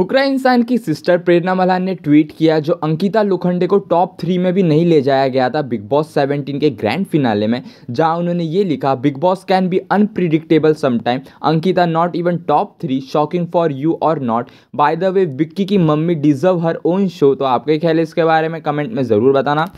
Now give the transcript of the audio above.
फुकरा इंसान की सिस्टर प्रेरणा मल्हान ने ट्वीट किया जो अंकिता लोखंडे को टॉप थ्री में भी नहीं ले जाया गया था बिग बॉस 17 के ग्रैंड फिनाले में जहां उन्होंने ये लिखा Bigg Boss can be unpredictable sometime Ankita not even top three shocking for you और not by the way Vicky की mummy deserve her own show तो आपके ख्याल इसके बारे में कमेंट में ज़रूर बताना